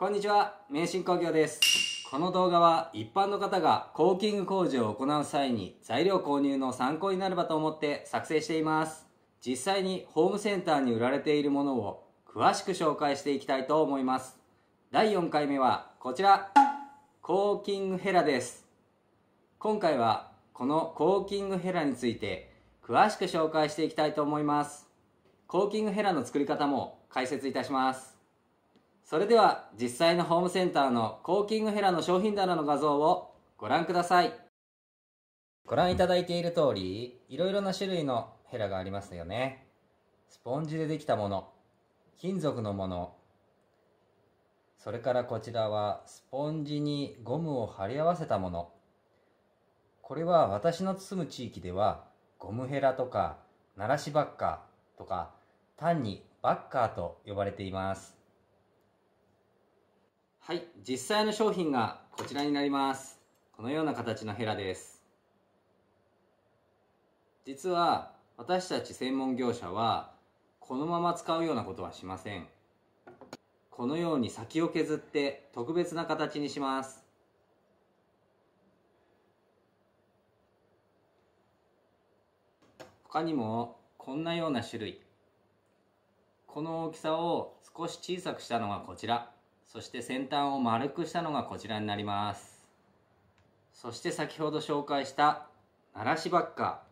こんにちは、名神工業です。この動画は一般の方がコーキング工事を行う際に材料購入の参考になればと思って作成しています。実際にホームセンターに売られているものを詳しく紹介していきたいと思います。第4回目はこちら、コーキングヘラです。今回はこのコーキングヘラについて詳しく紹介していきたいと思います。コーキングヘラの作り方も解説いたします。それでは実際のホームセンターのコーキングヘラの商品棚の画像をご覧くださいご覧いただいている通りいろいろな種類のヘラがありますよねスポンジでできたもの金属のものそれからこちらはスポンジにゴムを貼り合わせたものこれは私の住む地域ではゴムヘラとか鳴らしバッカーとか単にバッカーと呼ばれていますはい、実際の商品がこちらになります。このような形のヘラです。実は私たち専門業者はこのまま使うようなことはしません。このように先を削って特別な形にします。他にもこんなような種類。この大きさを少し小さくしたのがこちら。そして先端を丸くしたのがこちらになりますそして先ほど紹介した鳴らしばっか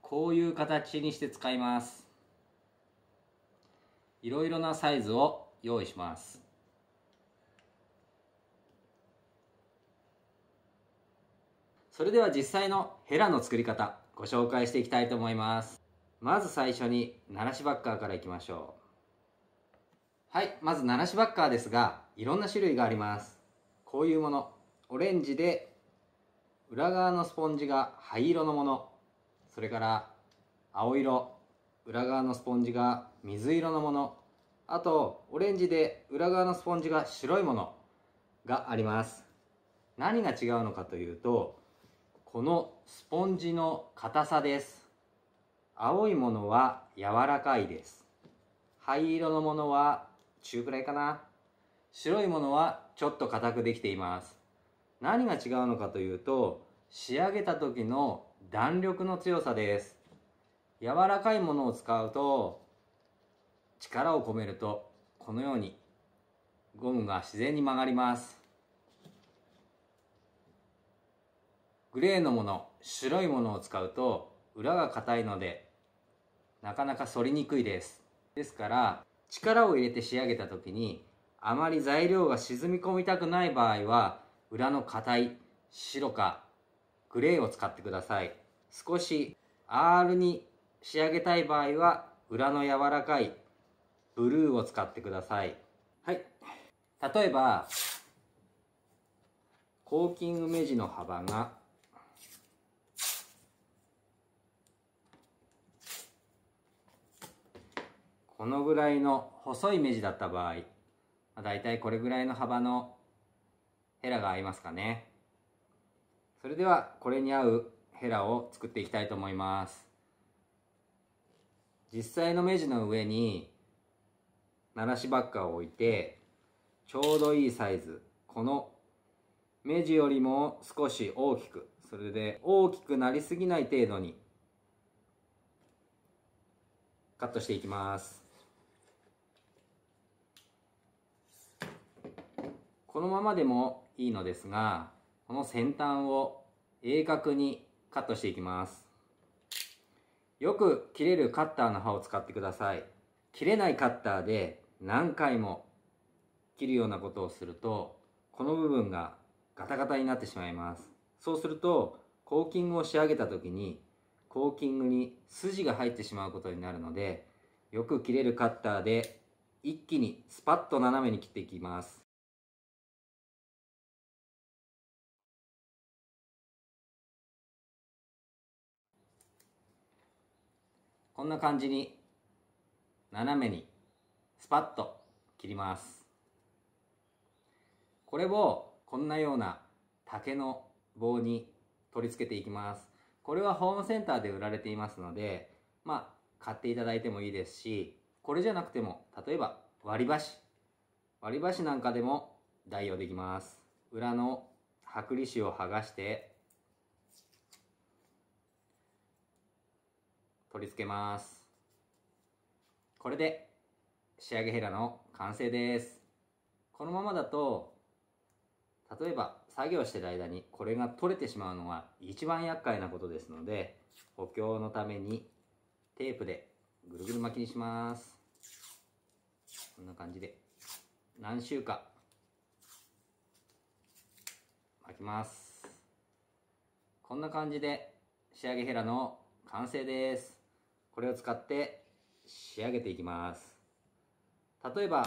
こういう形にして使いますいろいろなサイズを用意しますそれでは実際のヘラの作り方ご紹介していきたいと思いますまず最初に鳴らしバッカーからいきましょうはい、まずナラしバッカーですが、いろんな種類があります。こういうもの、オレンジで裏側のスポンジが灰色のもの、それから青色、裏側のスポンジが水色のもの、あとオレンジで裏側のスポンジが白いものがあります。何が違うのかというと、このスポンジの硬さです。青いものは柔らかいです。灰色のものは中くらいかな。白いものはちょっと硬くできています。何が違うのかというと、仕上げた時の弾力の強さです。柔らかいものを使うと、力を込めると、このようにゴムが自然に曲がります。グレーのもの、白いものを使うと裏が硬いのでなかなか反りにくいです。ですから力を入れて仕上げた時にあまり材料が沈み込みたくない場合は裏の硬い白かグレーを使ってください少し R に仕上げたい場合は裏の柔らかいブルーを使ってくださいはい例えばコーキング目地の幅がこのぐらいの細い目地だった場合、まあ、大体これぐらいの幅のヘラが合いますかね。それではこれに合うヘラを作っていきたいと思います。実際の目地の上にならしばっかを置いてちょうどいいサイズこの目地よりも少し大きくそれで大きくなりすぎない程度にカットしていきますこのままでもいいのですが、この先端を鋭角にカットしていきます。よく切れるカッターの刃を使ってください。切れないカッターで何回も切るようなことをすると、この部分がガタガタになってしまいます。そうすると、コーキングを仕上げた時に、コーキングに筋が入ってしまうことになるので、よく切れるカッターで一気にスパッと斜めに切っていきます。こんな感じに斜めにスパッと切りますこれをこんなような竹の棒に取り付けていきますこれはホームセンターで売られていますのでまあ買っていただいてもいいですしこれじゃなくても例えば割り箸割り箸なんかでも代用できます裏の剥離紙を剥がして取り付けます。これで仕上げヘラの完成です。このままだと、例えば作業してる間にこれが取れてしまうのは一番厄介なことですので、補強のためにテープでぐるぐる巻きにします。こんな感じで何週か巻きます。こんな感じで仕上げヘラの完成です。これを使って仕上げていきます例えば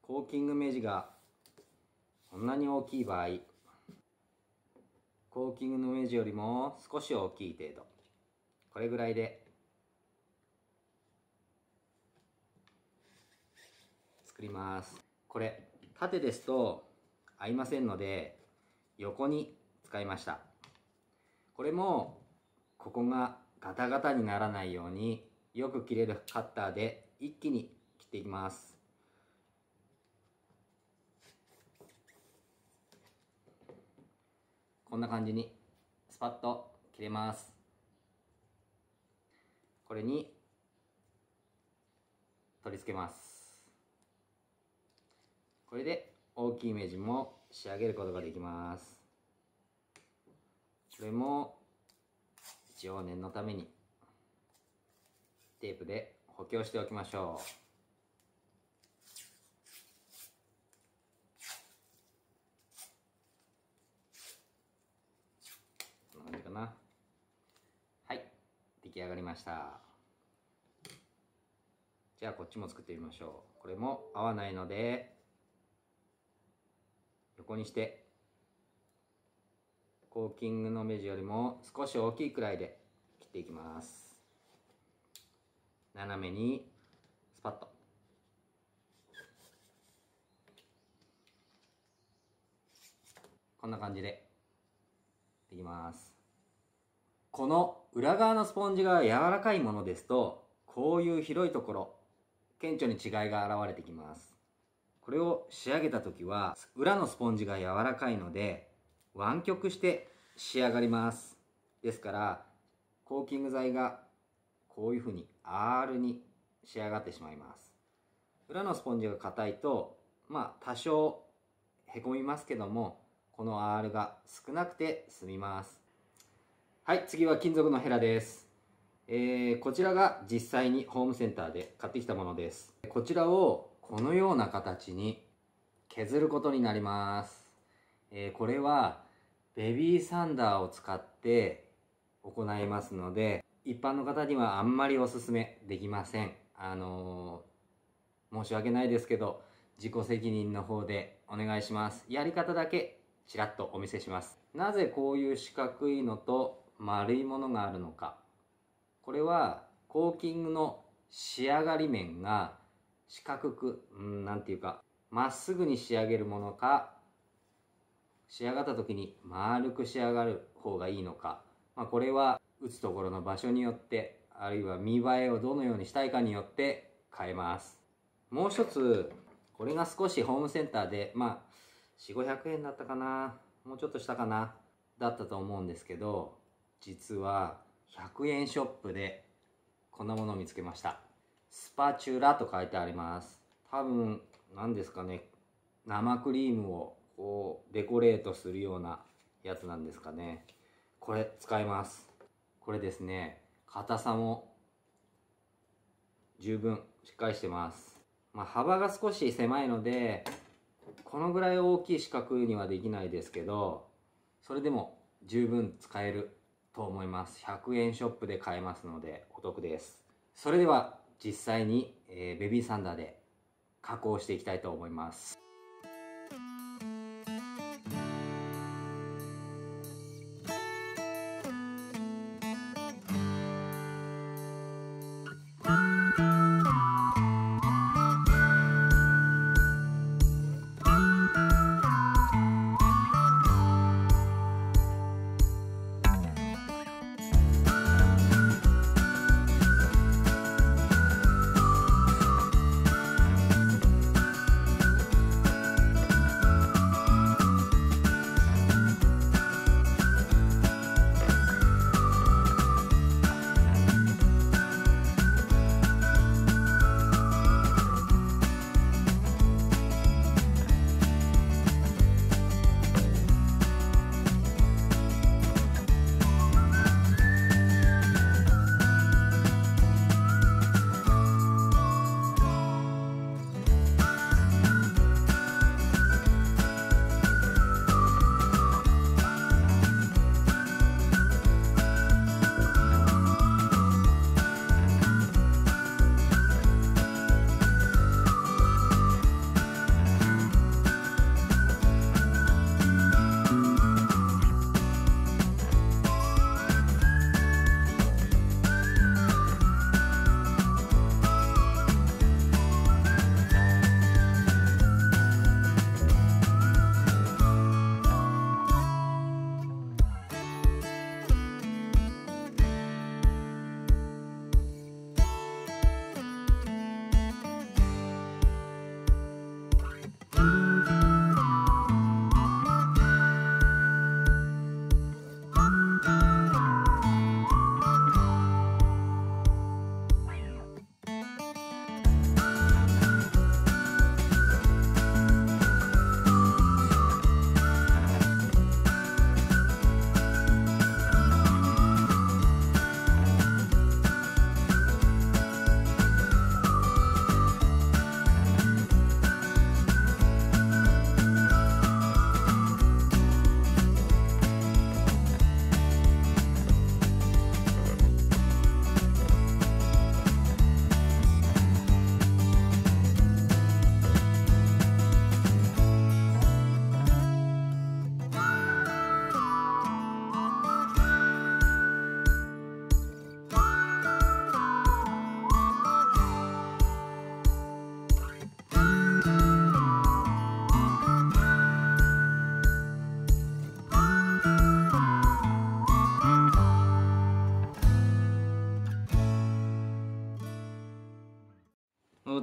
コーキング目地がこんなに大きい場合コーキングの目地よりも少し大きい程度これぐらいで作りますこれ縦ですと合いませんので横に使いましたこれもここがガタガタにならないようによく切れるカッターで一気に切っていきますこんな感じにスパッと切れますこれに取り付けますこれで大きいイメージも仕上げることができますこれも一応念のためにテープで補強しておきましょう。はい出来上がりましたじゃあこっちも作ってみましょうこれも合わないので横にしてコーキングの目地よりも少し大きいくらいで切っていきます斜めにスパッとこんな感じでできますこの裏側のスポンジが柔らかいものですとこういう広いところ顕著に違いが現れてきますこれを仕上げた時は裏のスポンジが柔らかいので湾曲して仕上がりますですからコーキング剤がこういうふうに R に仕上がってしまいます裏のスポンジが硬いとまあ多少へこみますけどもこの R が少なくて済みますはい次は金属のヘラですえー、こちらが実際にホームセンターで買ってきたものですこちらをこのような形に削ることになりますえー、これはベビーサンダーを使って行いますので、一般の方にはあんまりおすすめできません。あのー、申し訳ないですけど、自己責任の方でお願いします。やり方だけちらっとお見せします。なぜこういう四角いのと丸いものがあるのか。これはコーキングの仕上がり面が四角く、うん、何て言うか、まっすぐに仕上げるものか、仕上がった時に丸く仕上がる方がいいのか、まあ、これは打つところの場所によってあるいは見栄えをどのようにしたいかによって変えますもう一つこれが少しホームセンターでまあ4500円だったかなもうちょっとしたかなだったと思うんですけど実は100円ショップでこんなものを見つけましたスパチュラと書いてあります多分何ですかね生クリームをこうデコレートするようなやつなんですかねこれ使いますこれですね硬さも十分しっかりしてます、まあ、幅が少し狭いのでこのぐらい大きい四角にはできないですけどそれでも十分使えると思います100円ショップで買えますのでお得ですそれでは実際に、えー、ベビーサンダーで加工していきたいと思います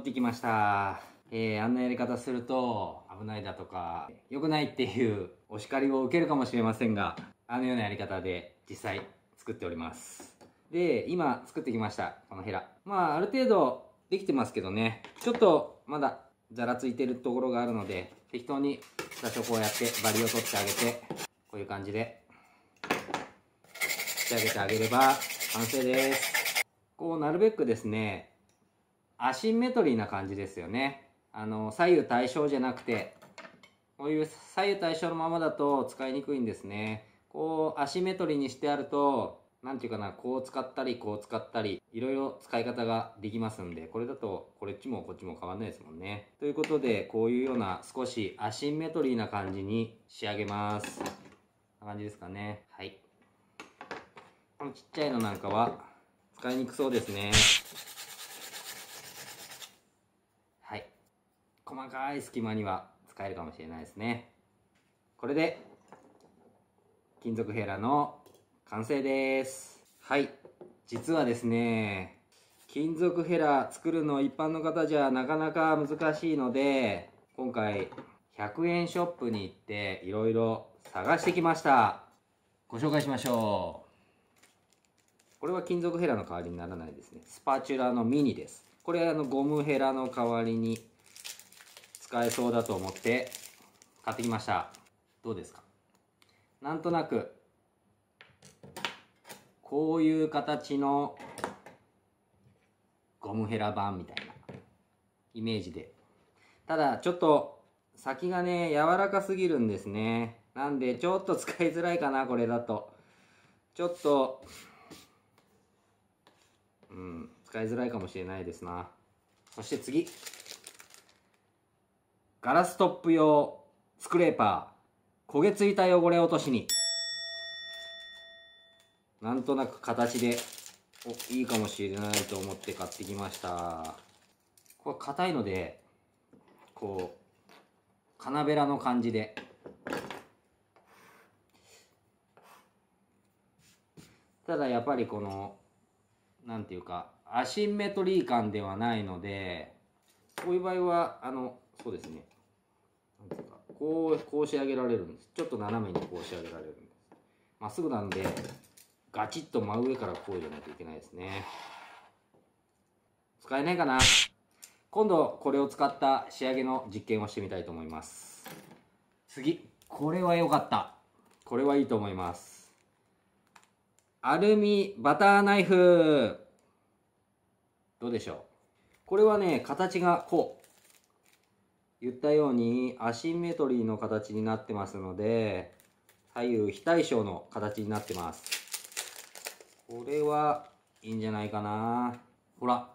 ってきました。えー、あんなやり方すると危ないだとか、良くないっていうお叱りを受けるかもしれませんが、あのようなやり方で実際作っております。で、今作ってきました。このヘラ。まあ、ある程度できてますけどね。ちょっとまだざらついてるところがあるので、適当に最初こうやってバリを取ってあげて、こういう感じで、仕上げてあげれば完成です。こう、なるべくですね、アシンメトリーな感じですよね。あの、左右対称じゃなくて、こういう左右対称のままだと使いにくいんですね。こう、アシンメトリーにしてあると、何て言うかな、こう使ったり、こう使ったり、いろいろ使い方ができますんで、これだと、これっちもこっちも変わんないですもんね。ということで、こういうような少しアシンメトリーな感じに仕上げます。こんな感じですかね。はい。このちっちゃいのなんかは、使いにくそうですね。細かい隙間には使えるかもしれないですね。これで、金属ヘラの完成です。はい。実はですね、金属ヘラ作るの一般の方じゃなかなか難しいので、今回100円ショップに行っていろいろ探してきました。ご紹介しましょう。これは金属ヘラの代わりにならないですね。スパチュラのミニです。これあのゴムヘラの代わりに使えそうだと思って買ってきましたどうですかなんとなくこういう形のゴムヘラ版みたいなイメージでただちょっと先がね柔らかすぎるんですねなんでちょっと使いづらいかなこれだとちょっとうん使いづらいかもしれないですなそして次ガラストップ用スクレーパー、焦げついた汚れ落としに、なんとなく形で、お、いいかもしれないと思って買ってきました。これ硬いので、こう、金べらの感じで、ただやっぱりこの、なんていうか、アシンメトリー感ではないので、こういう場合は、あの、そうですね。こうこう仕上げられるんですちょっと斜めにこう仕上げられるんですまっすぐなんでガチッと真上からこうじゃないといけないですね使えないかな今度これを使った仕上げの実験をしてみたいと思います次これは良かったこれはいいと思いますアルミバターナイフどうでしょうこれはね形がこう言ったようにアシンメトリーの形になってますので左右非対称の形になってますこれはいいんじゃないかなほら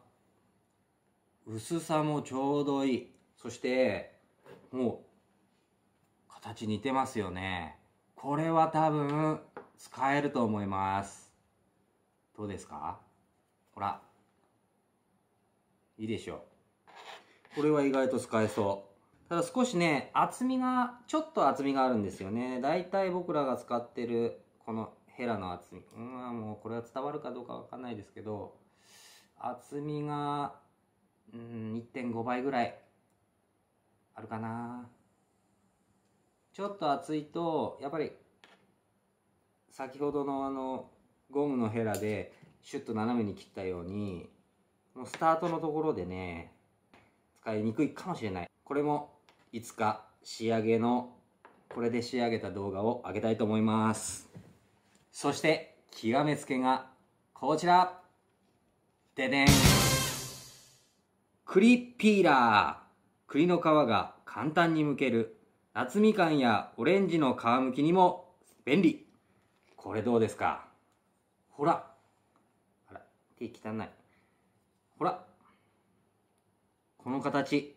薄さもちょうどいいそしてもう形似てますよねこれは多分使えると思いますどうですかほらいいでしょうこれは意外と使えそうただ少しね、厚みが、ちょっと厚みがあるんですよね。だいたい僕らが使ってる、このヘラの厚み。うん、もうこれは伝わるかどうかわかんないですけど、厚みが、うん、1.5倍ぐらい、あるかな。ちょっと厚いと、やっぱり、先ほどのあの、ゴムのヘラで、シュッと斜めに切ったように、もうスタートのところでね、使いにくいかもしれない。これもいつか仕上げのこれで仕上げた動画を上げたいと思いますそして極めつけがこちらででん栗ピーラー栗の皮が簡単に剥ける夏みかんやオレンジの皮むきにも便利これどうですかほらあら手汚いほらこの形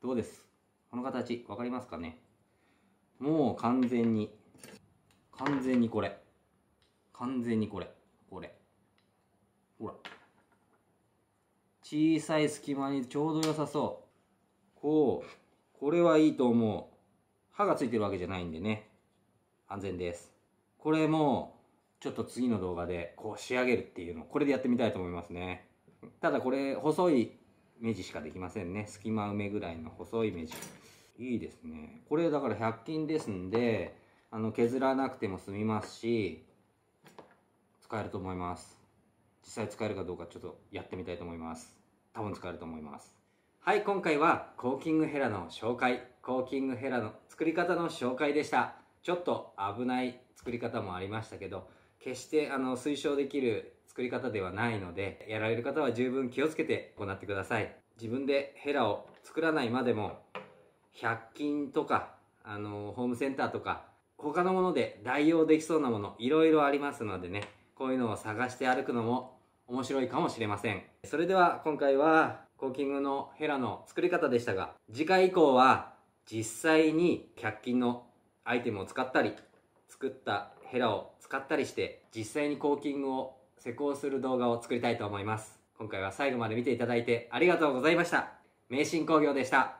どうですこの形、わかりますかねもう完全に、完全にこれ。完全にこれ。これ。ほら。小さい隙間にちょうど良さそう。こう。これはいいと思う。刃がついてるわけじゃないんでね。安全です。これも、ちょっと次の動画でこう仕上げるっていうの、これでやってみたいと思いますね。ただこれ、細い目地しかできませんね。隙間埋めぐらいの細い目地。いいですね。これだから100均ですんで、あの、削らなくても済みますし、使えると思います。実際使えるかどうかちょっとやってみたいと思います。多分使えると思います。はい、今回はコーキングヘラの紹介、コーキングヘラの作り方の紹介でした。ちょっと危ない作り方もありましたけど、決してあの推奨できる作り方ではないので、やられる方は十分気をつけて行ってください。自分でヘラを作らないまでも、100均とか、あの、ホームセンターとか、他のもので代用できそうなもの、いろいろありますのでね、こういうのを探して歩くのも面白いかもしれません。それでは今回はコーキングのヘラの作り方でしたが、次回以降は実際に100均のアイテムを使ったり、作ったヘラを使ったりして、実際にコーキングを施工する動画を作りたいと思います。今回は最後まで見ていただいてありがとうございました。名神工業でした。